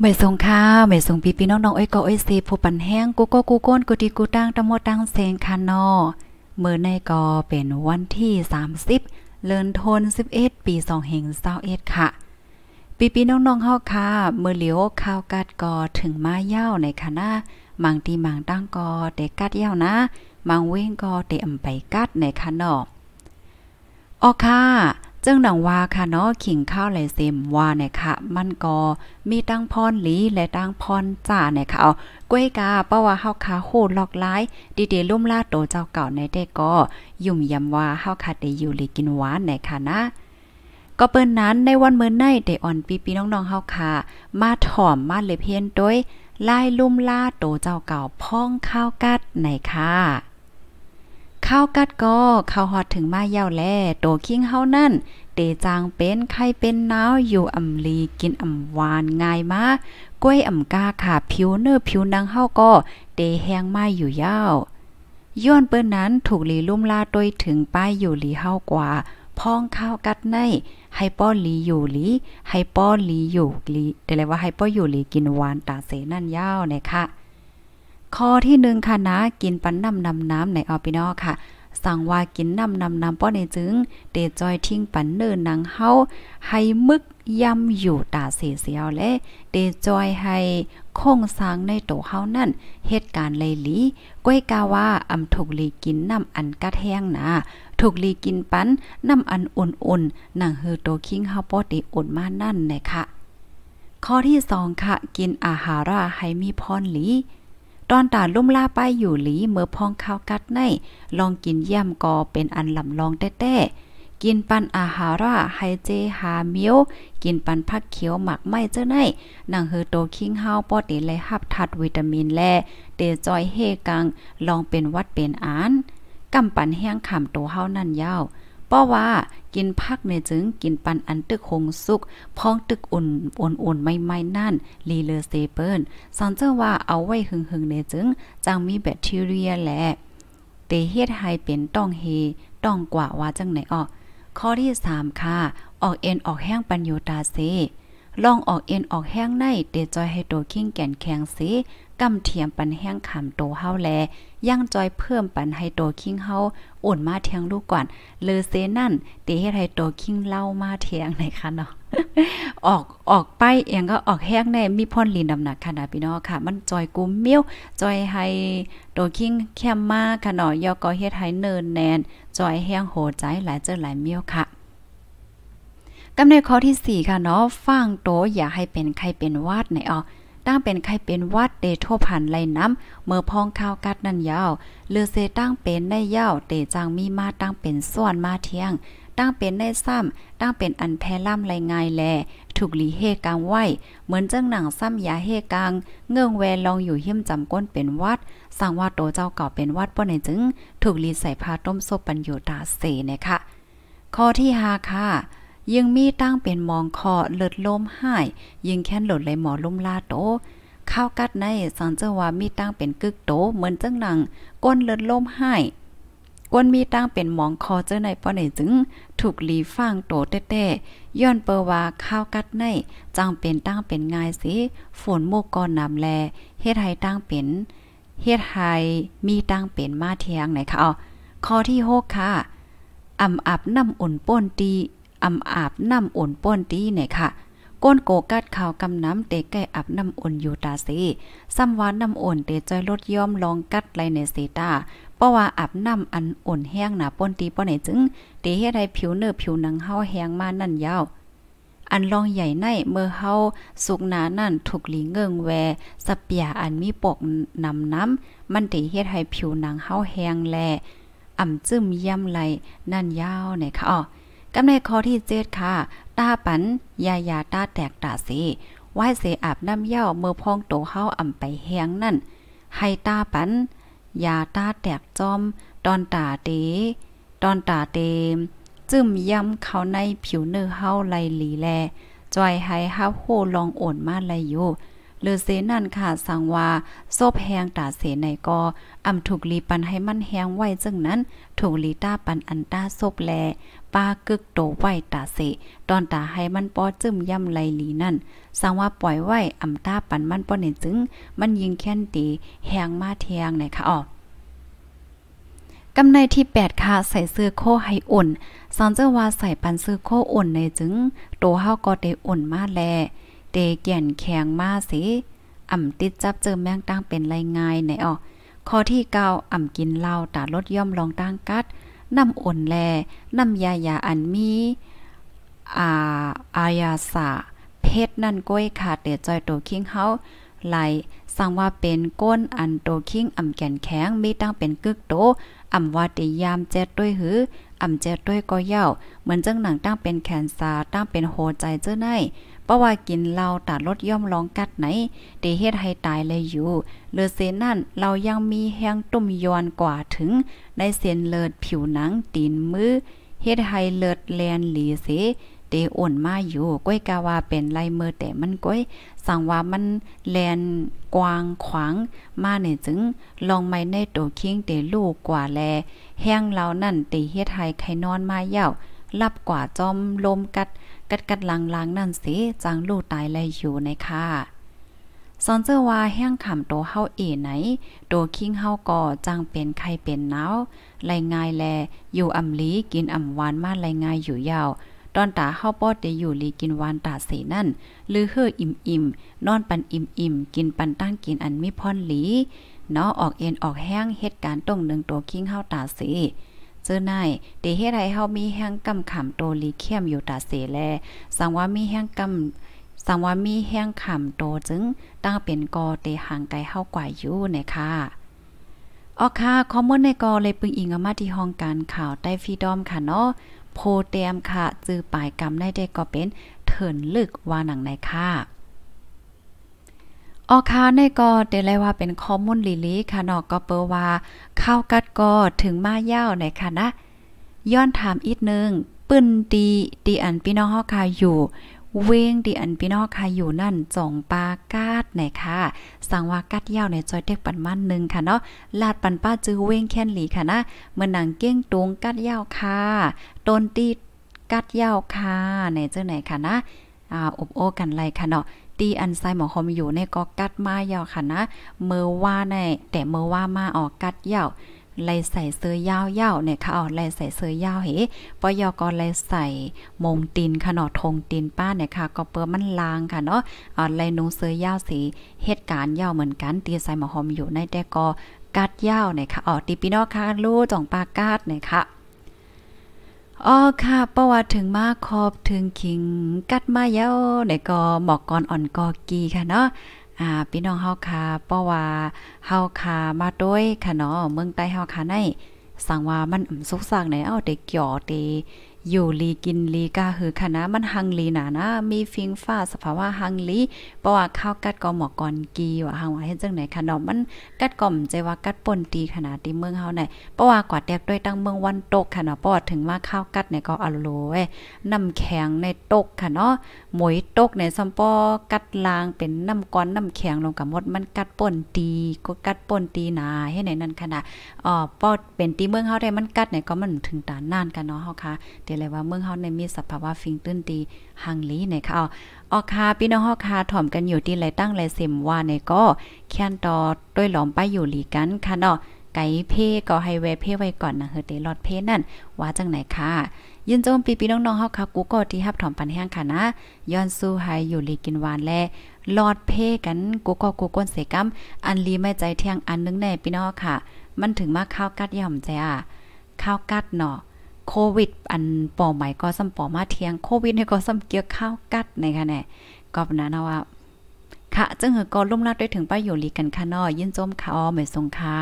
เม่ทรงค่าไม่ทรงปีน้ีงน้องเอ้อยก็อ้ยซีผู้ปันแห้งกูก็กูก้นกูตีกูตั้งตะโมตั้งเซงคันนอเมื่อในก็เป็นวันที่30เลินทน11ปี2เฮง็ดค่ะปีปีน้องน้องเฮาค่ะเมื่อเหลียวข้าวกัดกอถึงมาเย้าในคณะมังตีมังตั้งกอเตกัดเย้านะมังเว้งกอเตอำไปกัดในคานนอออค่ะจึงหนังว่าค่ะเนาะขิงข้าวไหลเซมว่าเนี่ยค่ะ มันก็มีตั้งพรลีและตั้งพรจ่าเนี่ยค่ะเอาก้วยกาเพราะว่าเฮาคาโหดหลอกหลายดีๆลุ่มล่าโตเจ้าเก่าในเด็กก็ ยุ่มยำว่าเฮาคาได้อยู่ลีกินหวานในค่ะนะ ก็เปิ้นนั้นในวันเมื่อไนได้อ่อนปีปีน้องๆเฮาค่ะมาถ่อมมาเลยเพียนโดยไล่ลุ่มล่าโตเจ้าเก่าพ้องข้าวกัดในค่ะข้าวกัดก็ข้าวฮอดถึงมาเย่าแลโตคิงเฮานั่น เตจางเป็นไข้เป็นหนาวอยู่อ่ำลีกินอ่ำหวานง่ายมากกล้วยอ่ำกาค่ะผิวเนื้อผิวนังเฮาก็เตแห้งมาอยู่ยาวย้อนเปิ้นนั้นถูกหลีลุ่มลาโดยถึงป้ายอยู่หลีเฮากว่าพ้องข้าวกัดใน ให้ป้อหลีอยู่หลี ให้ป้อหลีอยู่หลีแต่เลยว่าให้ป้ออยู่หลีกินหวานตาเสนั่นยาวเนี่ยค่ะข้อที่หนึ่งค่ะนะกินปันน้ำนำน้ำในออปินอค่ะ สั่งว่ากินน้ำนำน้ำป้อในจึงเดจอยทิ้ง ปันเนินนังเฮาให้มึกย่ำอยู่ตาเสียเสียวและเดจอยให้คงสร้าง ในโตเฮานั่น เหตุการณ์เลยลี ก้อยกาว่า อำถูกลีกินน้ำอันกระแทงนะถูกลีกินปันน้ำอันอุ่นๆหนังเฮอโตคิงเฮาป้อติอุ่นมานั่นนะคะข้อที่สองค่ะ กินอาหาราให้มีพรลีตอนตาลุ่มล่าไปอยู่หลีเมื่อพองข้าวกัดในลองกินเยี่ยมกอเป็นอันลำลองแต้ๆกินปันอาหาระไฮเจหามิวกินปันผักเขียว หมักไม่เจ้าในหนังเฮอโตคิงเฮาปอติเลยหับ ทัดวิตามินแร่เตจอยเฮกัง ลองเป็นวัดเป็นอานกำปันแห้งขำโตเฮานั่นยาวปพราว่ากินพักเนจึง กินปันอันตึกคงสุก พองตึกอุ่นอ่อนอ่นไม่ไม่นั่นลีเลอเซเปิลสอนเจ้าว่าเอาไว้หึงหึงเนจึง จังมีแบคทีเรียแหละเตเฮ็ดไฮเป็นต้องเฮ ต้องกว่าว่าจังไหนออกข้อที่3ค่ะ ออกเอ็นออกแห้งปัญโยตาเซลองออกเอ็นออกแห้งในเตจอยให้โตคิงแก่นแข็งสีกำเทียมปันแห้งขำโตเฮาแลย่างจอยเพิ่มปันให้โตคิงเฮาอุ่นมาเทียงลูกก่อนเลอเซนั่นเตเฮ็ดให้โตขิงเล่ามาเทียงไหนคะเนาะออกออกไปเองก็ออกแห้งแน่มีพ่นลีนดำหนักคนาดพี่น้องค่ะ มันจอยกุมเมี้ยวจอยให้โตคิงแคมมาค่ะขนาดยอก็เฮ็ดให้เนินแนนจอยแห้งโหใจหลายเจอหลายเมี้ยวค่ะกำในข้อที่ 4 ค่ะเนาะฟังโตอย่าให้เป็นใครเป็นวาดในออตั้งเป็นใครเป็นวัดเตโทผันไหลน้ำเมื่อพองข้าวกัดนั่นยาวเลือเซตั้งเป็นได้ยาว เตจังมีมาตั้งเป็นส่วนมาเที่ยง ตั้งเป็นได้ซ้ำ ตั้งเป็นอันแพล่ำไหลง่ายแลถูกหลีเฮกางไหว เหมือนจังหนังซ้ำยาเฮกาง เงื่องแวลองอยู่หิ้มจำก้นเป็นวัด สั่งว่าโตเจ้าเก่าเป็นวัดป่อในจึง ถูกหลีใส่พาต้มซบปัญโยตาเสนะคะ ข้อที่ 5 ค่ะยิงมีตั้งเป็นมองคอเลิดล้มหายยิงแค้นหลดไหลหมอล่มลาโตข้าวกัดในสังเจอว่ามีตั้งเป็นกึกโตเหมือนจังหนังก้นเลิดล้มหายก้นมีตั้งเป็นหมองคอเจอในป้อหนจึงถูกหลีฟังโตเต้ๆย้อนเปอว่าข้าวกัดในจังเป็นตั้งเป็นงายสิฝนโมกกอนนำแลเฮ็ดให้ตั้งเป็นเฮ็ดให้มีตั้งเป็นมาเทียงไหนคะอ๋อข้อที่6ค่ะอ่ำอับน้ำอุ่นป้นตีอำอาบน้ำอ่นป้อนตีเนี่ยค่ะ ก้นโกกัดข่าวกำน้ำเตะแก้อับน้ำอุ่นอยู่ตาซีซ้ำวานน้ำอุ่นเตะจอยลดย่อมลองกัดไรในเซตา เพราะว่าอับน้ำ อันอ่อนแห้งหนาป้นตีป้อนไหนจึงเตะให้ได้ผิวเนื้อผิวหนังเฮาแห้งมา นั่นยาว อันลองใหญ่ในเมื่อเฮาสุกหนานั่นถูกหลีเงิงแวสเปียอันมีปกนำน้ำมันเตะเฮ็ดให้ผิวหนังเฮาแห้งแลอ่ำจึมย่ำไหลนั่นยาวหนยค่ะอ๋อกำในข้อที่เจ็ดค่ะ ตาปันยายาตาแตกตาเสไหวเสอาบน้ำเย่าเมื่อพองโตเฮาอ่ำไปแหงนั่น ให้ตาปัน ยาตาแตกจอม ตอนตาเตตอนตาเตจึมย้ำเขาในผิวเนื้อเฮาไหลหลีแลจอยให้ฮับโหลองโอนมาไหลอยู่ เลือเซนั่นค่ะสั่งว่าโซบแหงตาเสในกออำถูกลีปันให้มันแหงไว้จึงนั้นถูกลีตาปันอันตาซบแลป้ากึกโตไหวตาเสตอนตาให้มันป้อจึมย่ำไหลหลีนั่นสังว่าปล่อยไหวอ่ำตาปันมันป้อเนี่ยจึง มันยิงแค้นตีแหงมาเทียงไหนคะอ๋อกำในที่8ค่ะใส่เสื้อโคให้อ่นซอนเจอว่าใส่ปันเสื้อโคอ่นในจึงโตเฮาก็เด้อ่นมาแล เตแกี่นแข็งมาสิอ่ำติดจับเจอแมงตั้งเป็นไรไงไหนอ๋อข้อที่เก้าอ่ำกินเหล้าตาลดย่อมลองตั้งกัดน้ำอ่อนแล น้ำยายาอันมีอาอายาสาเพชรนั่นก้อย ขาดเดจอยโตคิงเฮาไหล สั่งว่าเป็นก้นอันโตคิงอ่ำแก่นแข็งมีตั้งเป็นกึกโตอ่ำว่าติยามเจ็ดด้วยหืออ่ำเจ็ดด้วยก็เย่าเหมือนเจ้าหนังตั้งเป็นแขนซาตั้งเป็นโหใจเจ้าไนเพราะว่ากินเหล้าตัดลดย่อมร้องกัดไหน เดเฮ็ดให้ตายเลยอยู่เลือเซนั่นเรายังมีแห้งตุ่มยอนกว่าถึง ในเส้นเลิดผิวหนังตีนมือเฮ็ดให้เลิดแลนหลีเสเตอ่อนมาอยู่ ก้อยกาวาเป็นไรเมือแต่มันก้อยสั่งว่ามันแลนกวางขวาง มาเนี่ยจึงลองไม่ในตโตคิงเตลูกกว่าแลแห้งเรานั่นเตเฮ็ดให้ใครนอนมาเย่ารับกว่าจอมลมกัด กัดกัดลังๆนั่นสิจังลูกตายเลยอยู่ในค่ะซอนเจอว่าแห้งขำโตเฮาเอไหนโตคิงเฮาก่อจังเป็นใครเป็นหนาวไหลง่ายแล อยู่อำลีกินอำหวานมาไหลง่ายอยู่ยาวตอนตาเข้าปอดได้อยู่ลีกินวานตาเสนั่นลือเฮออิ่มอิ่มนอนปันอิ่มอิ่ม กินปันตั้งกินอันมีพอนหลี เนาะออกเอ็นออกแห้งเหตุการณ์ตรงหนึ่งตัวคิงเฮาตาเสเจอนายเดเฮ็ดให้เฮามีแห้งกำขำตโตลีเข้มอยู่ตาเสแล สังว่ามีแห้งกำสังว่ามีแห้งขำโตจึงตั้งเป็นกอเตห่างไกลเฮากว่าอยู่นะคะอ๋อค่ะคอมมอนในกอเลยปึงอิงอมาที่ห้องการข่าวใต้ฟีดอมค่ะเนาะโพเตียมค่ะจือปลายกำในเด็กก็เป็นเถินลึก ว่า หนังในค่ะออคาในก็เดลยว่าเป็นข้อมูลลิลีค่ะนอกก็ เปว่าข้ากัดก็ถึง มาเย้าใน ค่ะ นะย้อนถาม อีก นึงปืนดี ดีอันพี่น้องเฮาค่ะอยู่เวงดีอันพี่น้องค่ะอยู่นั่นจ่องปากาดไหนค่ะสังวากัดยาวในจอยเด็กปันมันนึงค่ะ เนาะลาดปันป้าจื้อเวงแค่นหลีค่ะนะเมื่อหนังเก้งตรงกัดยาวค่ะต้นตีกัดยาวค่ะในเจ้าไหนค่ะนะอ่าอบโอกันไรค่ะเนาะตีอันไซหมอคอมอยู่ในกอกัดมายาวค่ะนะเมื่อว่าในแต่เมื่อว่ามาออกกัดยาวลลยใส่เสื้อยาวๆ เนี่ยค่ะอ๋อไลยใส่เสื้อยาวเฮ้ปยกอลยใส่มงตีนขนอทงตีนป้าเนี่ยค่ะ ก็เปิมมันลางค่ะเนาะอ๋อไลายนุงเสื้อยาวสี เหตุการณ์ ยาว เหมือนกันตีใส่หมอหอมอยู่ในแต่กอกัดยาวเนี่ยค่ะอ๋อตีปีนองค่ะลู่จ่องปากาดเนี่ยค่ะอ๋อค่ะ ประวัติถึงมาขอบถึงขิงกัดมาเย้าเนี่ยกอหมอกกอนอ่อนกอกีค่ะเนาะอ่าพี่น้องเฮาค่เพราะว่า เฮาคา มาด้วย ค่ะเนาะเมืองใต้เฮาคาะใน สั่งว่ามันสุกสักไหน เอาเด็กเหยอเตอยู่ลีกินลีกาหือค่ะนมันหังลีหนานะมีฟิงฟ้าสภาวะหังลีเพราะว่าข้าวกัดกอหมอกก่อนกีว่าหังว่าเห็ดจังไหนคะเนาะมันกัดก่อมใจว่ากัดป่นตีขนาดที่เมืองเฮาไหนเพราะว่ากว่าแตกด้วยตั้งเมืองวันตกค่ะเนาะปอดถึงว่าข้าวกัดเนี่ยก็อร่ยน้ำแข็งในตกค่ะเนาะหมวยตกในซัมปอกัดลางเป็นน้ำก้อนน้ำแข็งลงกับหมดมันกัดป่นตีก็กัดป่นตีหนาเห็ดไหนนั่นขนาดอ๋อปอดเป็นตีเมืองเฮาได้มันกัดเนี่ยก็มันถึงตานานกันเนาะเฮาค่ะเลยว่าเมืองเฮาในมีสภาวะฟิงตื้นตีหังลีในค่ะอ๋อคาพี่น้องเฮาคาถ่อมกันอยู่ที่ไรตั้งไรเสมว่าในก็ แค้นต่อด้วยหลอมไปอยู่หลีกันค่ะเนาะไก่เพ่ก็ให้แวเพ่ไว้ก่อนนะเฮเตลอดเพ่นั่นว่าจังไหนค่ะยินโจมปีพี่น้องๆเฮาค่ะกูก็ที่ฮับถ่อมปันแห้งค่ะนะย้อนสู้ให้อยู่ลีกินหวานแลลอดเพ่กันกูก็กูก้นเสกำอันลีไม่ใจเที่ยงอันนึงแน่พี่น้องค่ะมันถึงมาข้าวกัดย่อมใจอ่ะข้าวกัดเนาะโควิดอันป่อใหม่ก็ซ้ำป่อมาเทียง โควิดให้ก็ซ้ำเกี่ยวข้าวกัดในค่ะแน่ก็นะนะว่าค่ะ จึงเหอก็ลุ่มลัดได้ถึงป้าอยู่ลีกันค่ะนอยินจมค่ะอ๋อเหม่ทรงค่ะ